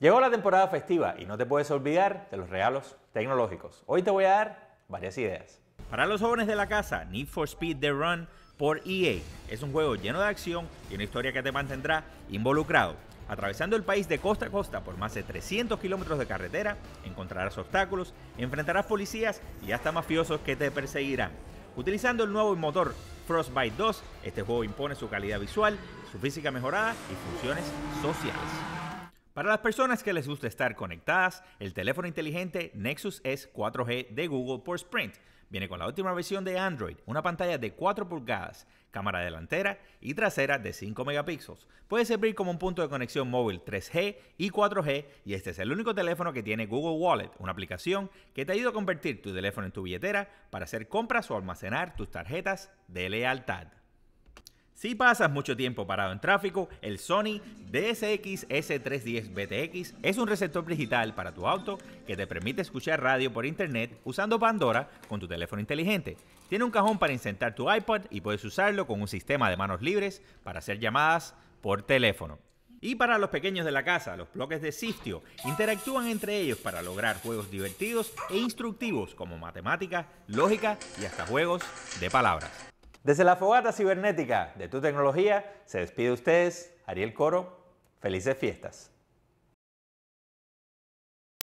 Llegó la temporada festiva y no te puedes olvidar de los regalos tecnológicos. Hoy te voy a dar varias ideas. Para los jóvenes de la casa, Need for Speed The Run por EA es un juego lleno de acción y una historia que te mantendrá involucrado. Atravesando el país de costa a costa por más de 300 kilómetros de carretera, encontrarás obstáculos, enfrentarás policías y hasta mafiosos que te perseguirán. Utilizando el nuevo motor Frostbite 2, este juego impone su calidad visual, su física mejorada y funciones sociales. Para las personas que les gusta estar conectadas, el teléfono inteligente Nexus S 4G de Google por Sprint viene con la última versión de Android, una pantalla de 4 pulgadas, cámara delantera y trasera de 5 megapíxeles. Puede servir como un punto de conexión móvil 3G y 4G y este es el único teléfono que tiene Google Wallet, una aplicación que te ayuda a convertir tu teléfono en tu billetera para hacer compras o almacenar tus tarjetas de lealtad. Si pasas mucho tiempo parado en tráfico, el Sony DSX-S310 BTX es un receptor digital para tu auto que te permite escuchar radio por internet usando Pandora con tu teléfono inteligente. Tiene un cajón para insertar tu iPod y puedes usarlo con un sistema de manos libres para hacer llamadas por teléfono. Y para los pequeños de la casa, los bloques de Sistio interactúan entre ellos para lograr juegos divertidos e instructivos como matemática, lógica y hasta juegos de palabras. Desde la fogata cibernética de tu tecnología, se despide ustedes Ariel Coro. Felices fiestas.